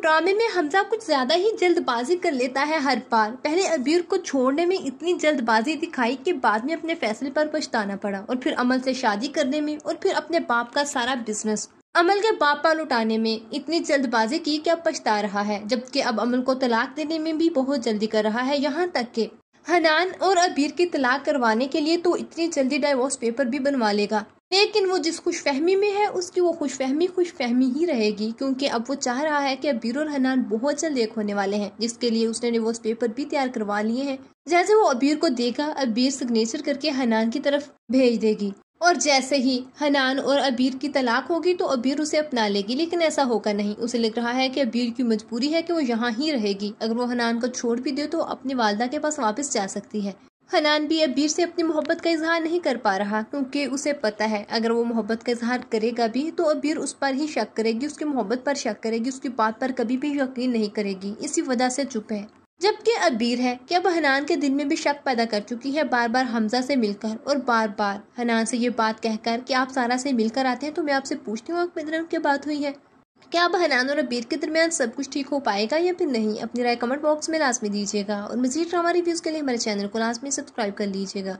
ड्रामे में हमजा कुछ ज्यादा ही जल्दबाजी कर लेता है हर बार पहले अबीर को छोड़ने में इतनी जल्दबाजी दिखाई कि बाद में अपने फैसले पर पछताना पड़ा और फिर अमल से शादी करने में और फिर अपने बाप का सारा बिजनेस अमल के पापा लुटाने में इतनी जल्दबाजी की कि अब पछता रहा है जबकि अब अमल को तलाक देने में भी बहुत जल्दी कर रहा है यहाँ तक के हनान और अबीर की तलाक करवाने के लिए तो इतनी जल्दी डाइवोर्स पेपर भी बनवा लेगा लेकिन वो जिस खुश फहमी में है उसकी वो खुश फहमी खुश फहमी ही रहेगी क्योंकि अब वो चाह रहा है कि अब बीरुल हनान बहुत जल्द एक होने वाले हैं जिसके लिए उसने रिवोर्स पेपर भी तैयार करवा लिए हैं जैसे वो अबीर को देगा अबीर सिग्नेचर करके हनान की तरफ भेज देगी और जैसे ही हनान और अबीर की तलाक होगी तो अबीर उसे अपना लेगी लेकिन ऐसा होगा नहीं उसे लग रहा है कि अबीर की मजबूरी है कि वो यहाँ ही रहेगी अगर वो हनान को छोड़ भी दे तो अपनी वालदा के पास वापस जा सकती है हनान भी अबीर से अपनी मोहब्बत का इजहार नहीं कर पा रहा क्योंकि उसे पता है अगर वो मोहब्बत का इजहार करेगा भी तो अबीर उस पर ही शक करेगी उसकी मोहब्बत पर शक करेगी उसकी बात पर कभी भी यकीन नहीं करेगी इसी वजह से चुप है जबकि अबीर है कि अब हनान के दिल में भी शक पैदा कर चुकी है बार बार हमजा से मिलकर और बार बार हनान से ये बात कहकर कि आप सारा से मिलकर आते हैं तो मैं आपसे पूछती हूँ आप मेरे क्या बात हुई है क्या अब हनान और अबीर के दरमियान सब कुछ ठीक हो पाएगा या फिर नहीं अपनी राय कमेंट बॉक्स में लाजमी दीजिएगा और मजीद हमारी रिव्यूज़ के लिए हमारे चैनल को लाजमी सब्सक्राइब कर लीजिएगा